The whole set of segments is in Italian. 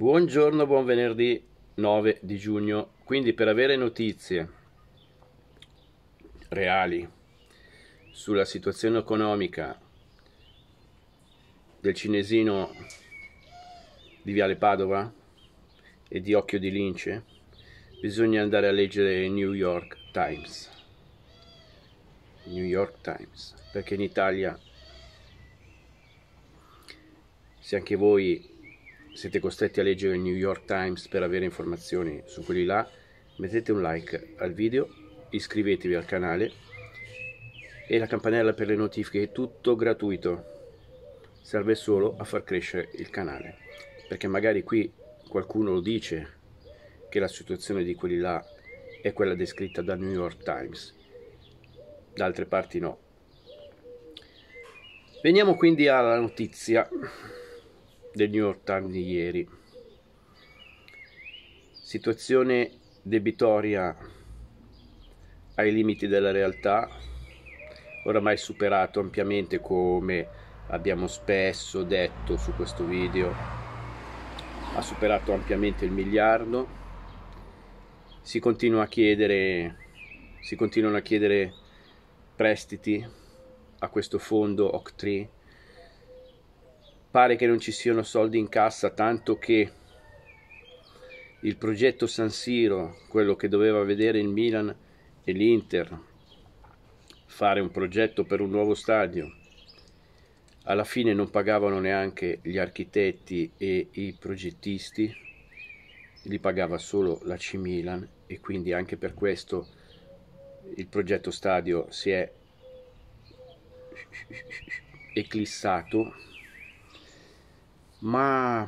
Buongiorno, buon venerdì 9 di giugno. Quindi per avere notizie reali sulla situazione economica del cinesino di Viale Padova e di Occhio di Lince, bisogna andare a leggere il New York Times. New York Times, perché in Italia se anche voi siete costretti a leggere il New York Times per avere informazioni su quelli là, mettete un like al video, iscrivetevi al canale e la campanella per le notifiche, è tutto gratuito. Serve solo a far crescere il canale, perché magari qui qualcuno lo dice che la situazione di quelli là è quella descritta dal New York Times, da altre parti no. Veniamo quindi alla notizia del New York Times di ieri. Situazione debitoria ai limiti della realtà, oramai superato ampiamente come abbiamo spesso detto su questo video, ha superato ampiamente il miliardo, si continua a chiedere, si continuano a chiedere prestiti a questo fondo OCTRI pare che non ci siano soldi in cassa, tanto che il progetto San Siro, quello che doveva vedere il Milan e l'Inter, fare un progetto per un nuovo stadio, alla fine non pagavano neanche gli architetti e i progettisti, li pagava solo la C Milan e quindi anche per questo il progetto stadio si è eclissato ma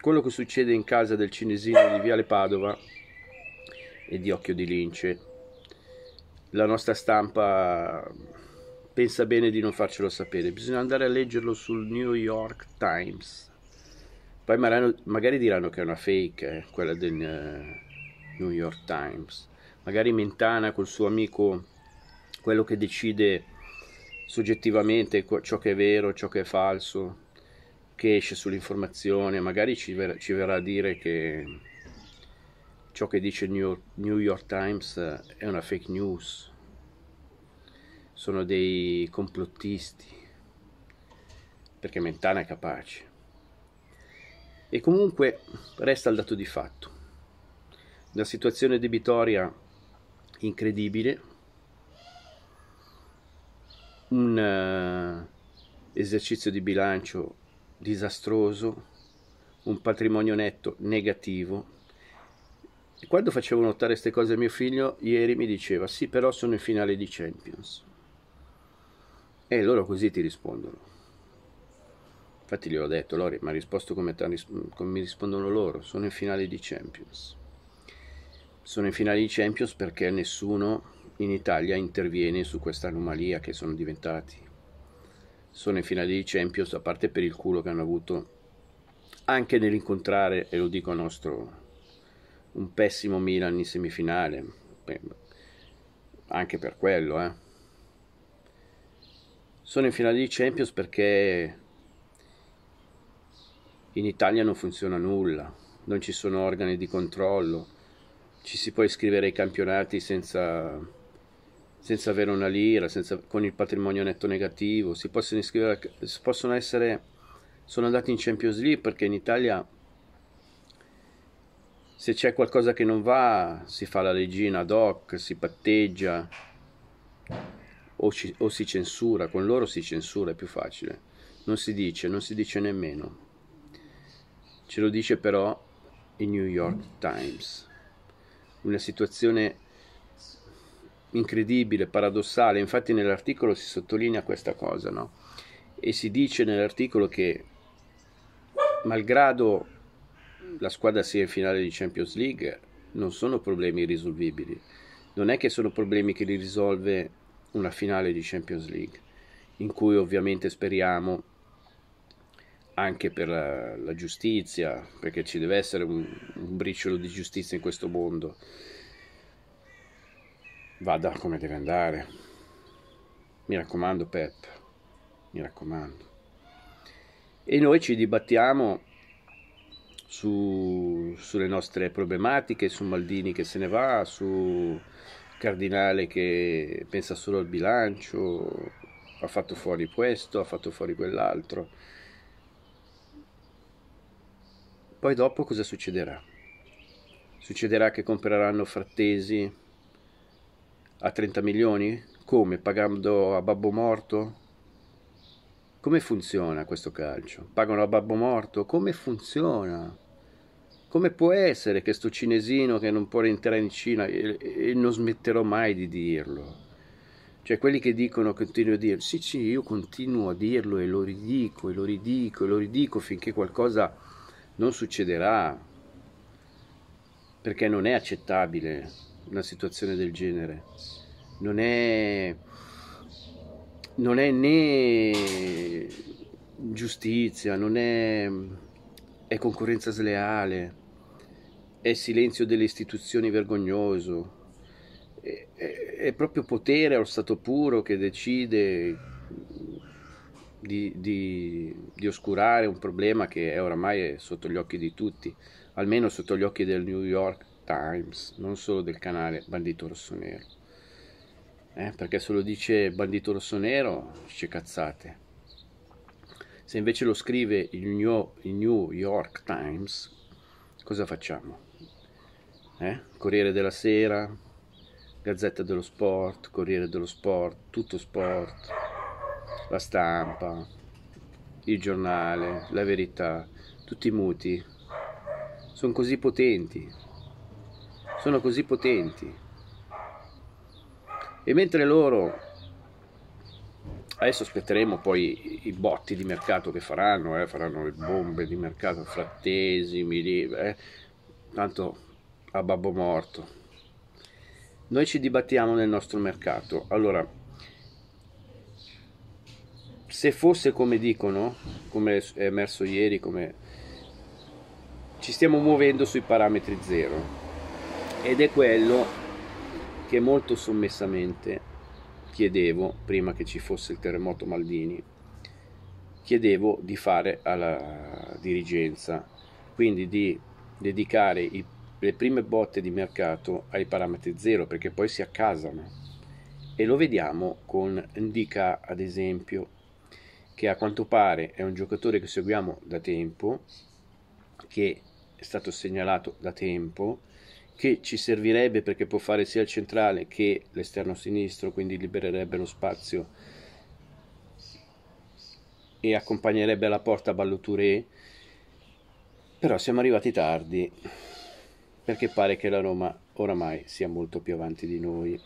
quello che succede in casa del cinesino di Viale Padova è di occhio di lince. La nostra stampa pensa bene di non farcelo sapere, bisogna andare a leggerlo sul New York Times. Poi magari diranno che è una fake, eh, quella del eh, New York Times. Magari Mentana col suo amico, quello che decide soggettivamente ciò che è vero, ciò che è falso, che esce sull'informazione, magari ci, ver- ci verrà a dire che ciò che dice il New-, New York Times è una fake news, sono dei complottisti, perché Mentana è capace. E comunque resta il dato di fatto, una situazione debitoria incredibile, un uh, esercizio di bilancio disastroso, un patrimonio netto negativo. E quando facevo notare queste cose a mio figlio, ieri mi diceva, sì, però sono in finale di Champions. E loro così ti rispondono. Infatti glielo ho detto, Lori, mi ha risposto come, come mi rispondono loro, sono in finale di Champions. Sono in finale di Champions perché nessuno in Italia interviene su questa anomalia che sono diventati sono in finale di Champions, a parte per il culo che hanno avuto anche nell'incontrare, e lo dico al nostro, un pessimo Milan in semifinale, anche per quello, eh. Sono in finale di Champions perché in Italia non funziona nulla, non ci sono organi di controllo, ci si può iscrivere ai campionati senza senza avere una lira, senza, con il patrimonio netto negativo, si possono iscrivere, possono essere, sono andati in Champions League perché in Italia se c'è qualcosa che non va si fa la regina ad hoc, si patteggia o, ci, o si censura, con loro si censura, è più facile. Non si dice, non si dice nemmeno. Ce lo dice però il New York Times. Una situazione incredibile, paradossale, infatti nell'articolo si sottolinea questa cosa, no? E si dice nell'articolo che malgrado la squadra sia in finale di Champions League, non sono problemi irrisolvibili. Non è che sono problemi che li risolve una finale di Champions League, in cui ovviamente speriamo anche per la, la giustizia, perché ci deve essere un, un briciolo di giustizia in questo mondo vada come deve andare. Mi raccomando Pep, mi raccomando. E noi ci dibattiamo su, sulle nostre problematiche, su Maldini che se ne va, su Cardinale che pensa solo al bilancio, ha fatto fuori questo, ha fatto fuori quell'altro. Poi dopo cosa succederà? Succederà che compreranno frattesi a 30 milioni? Come? Pagando a babbo morto? Come funziona questo calcio? Pagano a babbo morto? Come funziona? Come può essere che sto cinesino che non può rientrare in Cina e, e non smetterò mai di dirlo? Cioè quelli che dicono, continuo a dire, sì sì, io continuo a dirlo e lo ridico, e lo ridico, e lo ridico finché qualcosa non succederà, perché non è accettabile una situazione del genere. Non è, non è né giustizia, non è, è concorrenza sleale, è silenzio delle istituzioni vergognoso, è, è, è proprio potere allo stato puro che decide di, di, di, oscurare un problema che è oramai sotto gli occhi di tutti, almeno sotto gli occhi del New York Times, non solo del canale Bandito Rossonero. Eh, perché se lo dice Bandito Rossonero, dice cazzate. Se invece lo scrive il New, il New York Times, cosa facciamo? Eh? Corriere della Sera, Gazzetta dello Sport, Corriere dello Sport, Tutto Sport, La Stampa, Il Giornale, La Verità, tutti muti. Sono così potenti, sono così potenti. E mentre loro, adesso aspetteremo poi i botti di mercato che faranno, eh, faranno le bombe di mercato, frattesimi, eh, tanto a babbo morto. Noi ci dibattiamo nel nostro mercato. Allora, se fosse come dicono, come è emerso ieri, come ci stiamo muovendo sui parametri zero ed è quello che molto sommessamente chiedevo prima che ci fosse il terremoto Maldini chiedevo di fare alla dirigenza quindi di dedicare i, le prime botte di mercato ai parametri zero perché poi si accasano e lo vediamo con Ndika ad esempio che a quanto pare è un giocatore che seguiamo da tempo che è stato segnalato da tempo che ci servirebbe perché può fare sia il centrale che l'esterno sinistro, quindi libererebbe lo spazio e accompagnerebbe la porta Balloturé. Però siamo arrivati tardi perché pare che la Roma oramai sia molto più avanti di noi.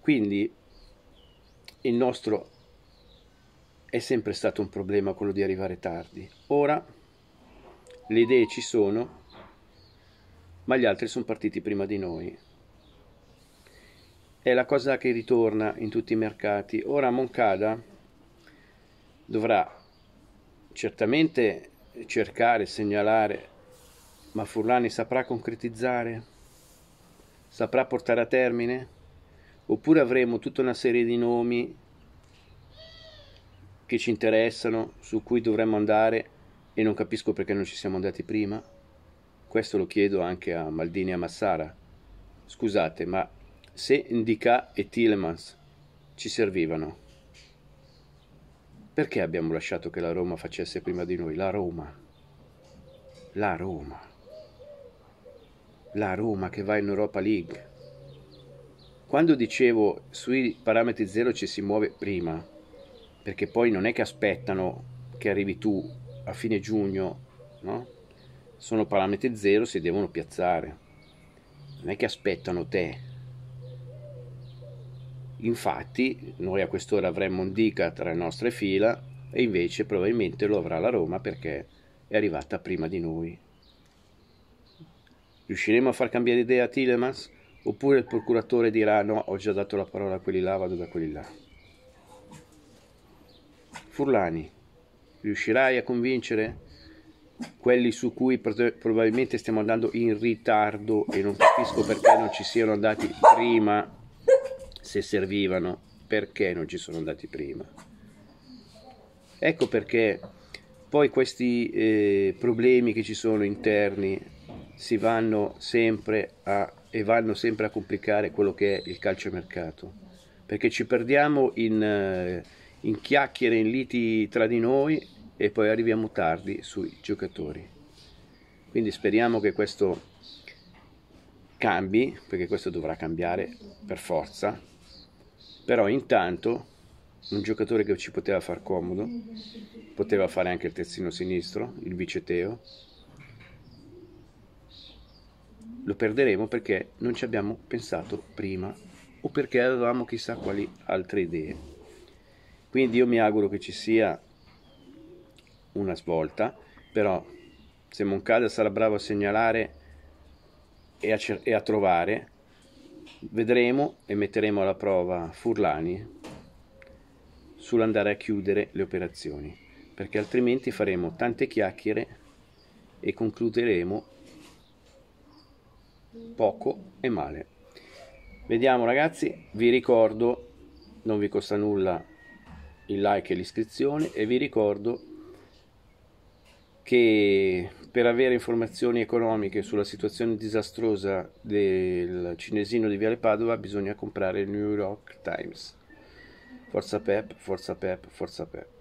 Quindi il nostro è sempre stato un problema quello di arrivare tardi. Ora le idee ci sono, ma gli altri sono partiti prima di noi. È la cosa che ritorna in tutti i mercati. Ora Moncada dovrà certamente cercare, segnalare, ma Furlani saprà concretizzare? Saprà portare a termine? Oppure avremo tutta una serie di nomi che ci interessano, su cui dovremmo andare e non capisco perché non ci siamo andati prima? questo lo chiedo anche a Maldini e a Massara. Scusate, ma se Indica e Tillemans ci servivano, perché abbiamo lasciato che la Roma facesse prima di noi? La Roma. La Roma. La Roma che va in Europa League. Quando dicevo sui parametri zero ci si muove prima, perché poi non è che aspettano che arrivi tu a fine giugno, no? sono parametri zero, si devono piazzare. Non è che aspettano te. Infatti, noi a quest'ora avremmo un Dica tra le nostre fila e invece probabilmente lo avrà la Roma perché è arrivata prima di noi. Riusciremo a far cambiare idea a Tilemans? Oppure il procuratore dirà no, ho già dato la parola a quelli là, vado da quelli là. Furlani, riuscirai a convincere quelli su cui probabilmente stiamo andando in ritardo e non capisco perché non ci siano andati prima, se servivano, perché non ci sono andati prima. Ecco perché poi questi eh, problemi che ci sono interni si vanno sempre a e vanno sempre a complicare quello che è il calciomercato, perché ci perdiamo in, eh, in chiacchiere, in liti tra di noi e poi arriviamo tardi sui giocatori. Quindi speriamo che questo cambi, perché questo dovrà cambiare per forza, però intanto un giocatore che ci poteva far comodo, poteva fare anche il terzino sinistro, il viceteo, lo perderemo perché non ci abbiamo pensato prima o perché avevamo chissà quali altre idee. Quindi io mi auguro che ci sia una svolta, però se Moncada sarà bravo a segnalare e a, cer- e a trovare, vedremo e metteremo alla prova Furlani sull'andare a chiudere le operazioni, perché altrimenti faremo tante chiacchiere e concluderemo poco e male. Vediamo ragazzi, vi ricordo, non vi costa nulla il like e l'iscrizione e vi ricordo che per avere informazioni economiche sulla situazione disastrosa del cinesino di Viale Padova bisogna comprare il New York Times. Forza Pep, forza Pep, forza Pep.